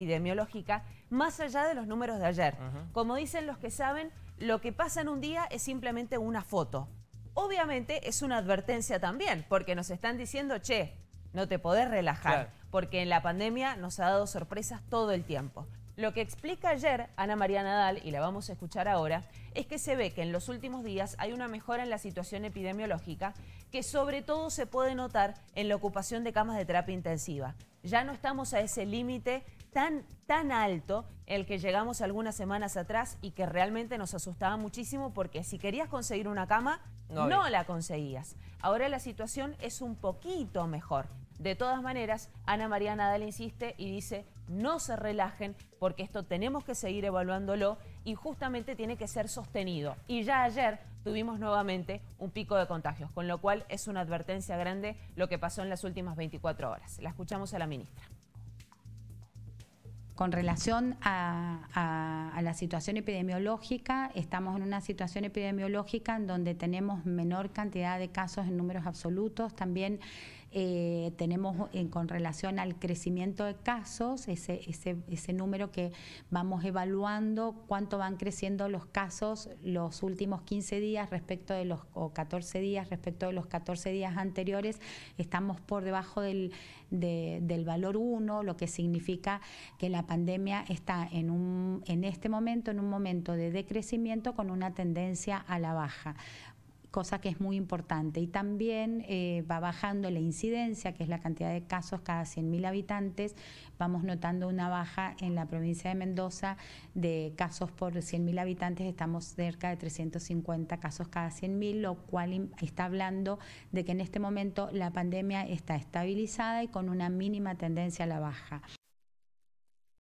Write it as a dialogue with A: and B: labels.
A: epidemiológica más allá de los números de ayer. Como dicen los que saben, lo que pasa en un día es simplemente una foto. Obviamente es una advertencia también, porque nos están diciendo, che, no te podés relajar, porque en la pandemia nos ha dado sorpresas todo el tiempo. Lo que explica ayer Ana María Nadal, y la vamos a escuchar ahora, es que se ve que en los últimos días hay una mejora en la situación epidemiológica que sobre todo se puede notar en la ocupación de camas de terapia intensiva ya no estamos a ese límite tan, tan alto el que llegamos algunas semanas atrás y que realmente nos asustaba muchísimo porque si querías conseguir una cama, no, no la conseguías. Ahora la situación es un poquito mejor. De todas maneras, Ana María Nadal insiste y dice, no se relajen porque esto tenemos que seguir evaluándolo y justamente tiene que ser sostenido. Y ya ayer tuvimos nuevamente un pico de contagios, con lo cual es una advertencia grande lo que pasó en las últimas 24 horas. La escuchamos a la ministra
B: con relación a, la situación epidemiológica, estamos en una situación epidemiológica en donde tenemos menor cantidad de casos en números absolutos, también eh, tenemos con relación al crecimiento de casos, ese, ese, número que vamos evaluando, cuánto van creciendo los casos los últimos 15 días respecto de los, o 14 días respecto de los 14 días anteriores, estamos por debajo del, del valor 1, lo que significa que la pandemia está en, un, en este momento, en un momento de decrecimiento con una tendencia a la baja cosa que es muy importante. Y también eh, va bajando la incidencia, que es la cantidad de casos cada 100.000 habitantes. Vamos notando una baja en la provincia de Mendoza de casos por 100.000 habitantes, estamos cerca de 350 casos cada 100.000, lo cual está hablando de que en este momento la pandemia está estabilizada y con una mínima tendencia a la baja.